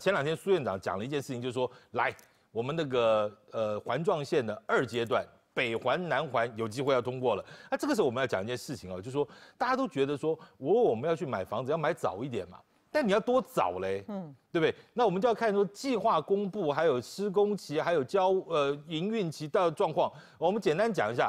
前两天苏院长讲了一件事情，就是说来我们那个呃环状线的二阶段北环南环有机会要通过了。那这个候我们要讲一件事情哦，就是说大家都觉得说我我们要去买房子要买早一点嘛，但你要多早嘞？嗯，对不对？那我们就要看说计划公布，还有施工期，还有交呃营运期的状况。我们简单讲一下，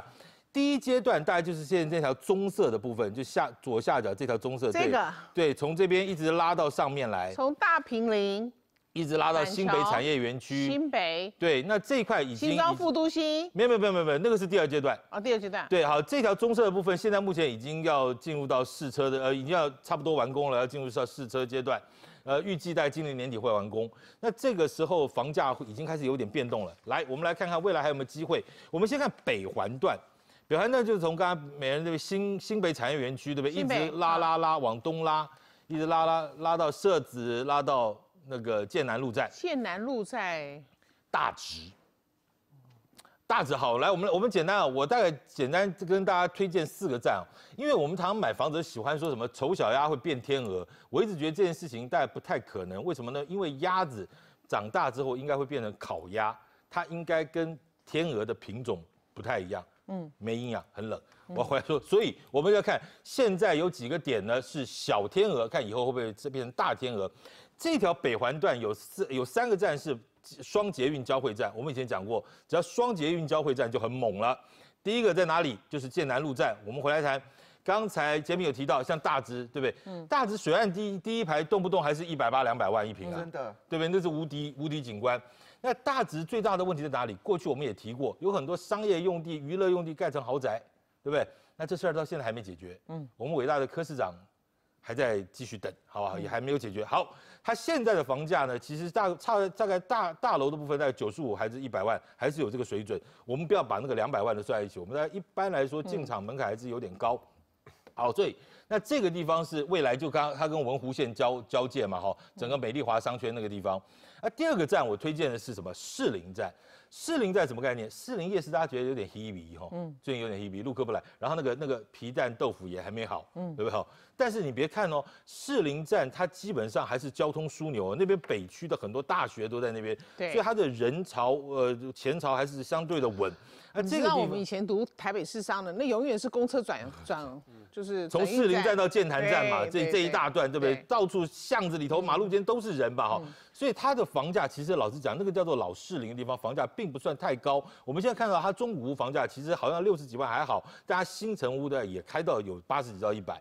第一阶段大概就是现在这条棕色的部分，就下左下角这条棕色，这个对，从这边一直拉到上面来，从大平林。一直拉到新北产业园区。新北。对，那这一块已经新庄副都心。没有没有没有没有，那个是第二阶段。啊，第二阶段。对，好，这条棕色的部分现在目前已经要进入到试车的，呃，已经要差不多完工了，要进入到试车阶段，呃，预计在今年年底会完工。那这个时候房价已经开始有点变动了。来，我们来看看未来还有没有机会。我们先看北环段，北环段就是从刚刚美人这个新新北产业园区对不对，一直拉拉拉往东拉，一直拉拉拉到社子，拉到。那个剑南路站，剑南路在大直，大直好来，我们我们简单啊，我大概简单跟大家推荐四个站因为我们常常买房子喜欢说什么丑小鸭会变天鹅，我一直觉得这件事情大概不太可能，为什么呢？因为鸭子长大之后应该会变成烤鸭，它应该跟天鹅的品种不太一样。嗯，没营养，很冷。我回来说，所以我们要看现在有几个点呢，是小天鹅，看以后会不会这变成大天鹅。这条北环段有四有三个站是双捷运交汇站，我们以前讲过，只要双捷运交汇站就很猛了。第一个在哪里？就是剑南路站，我们回来谈。刚才杰米有提到，像大直对不对？嗯，大直水岸第第一排动不动还是一百八两百万一平啊，真的对不对？那是无敌无敌景观。那大直最大的问题在哪里？过去我们也提过，有很多商业用地、娱乐用地盖成豪宅，对不对？那这事儿到现在还没解决。嗯，我们伟大的柯市长还在继续等，好吧？也还没有解决。好，他现在的房价呢，其实大差大概大大楼的部分在九十五还是一百万，还是有这个水准。我们不要把那个两百万的算在一起，我们一般来说进场门槛还是有点高。好，所以那这个地方是未来就刚它跟文湖线交交界嘛，哈，整个美丽华商圈那个地方。那第二个站我推荐的是什么？士林站。士林站什么概念？士林夜市大家觉得有点 h e p p y 哈，嗯，最近有点 h e p p y 客不来。然后那个那个皮蛋豆腐也还没好，嗯，对不对哈？但是你别看哦，士林站它基本上还是交通枢纽，那边北区的很多大学都在那边，对，所以它的人潮呃前潮还是相对的稳。这个我们以前读台北市商的那永远是公车转转。就是从士林站到建潭站嘛，这这一大段，对不对？到处巷子里头、马路间都是人吧，哈。所以它的房价其实老实讲，那个叫做老士林的地方，房价并不算太高。我们现在看到它中古屋房价其实好像六十几万还好，大家新城屋的也开到有八十几到一百。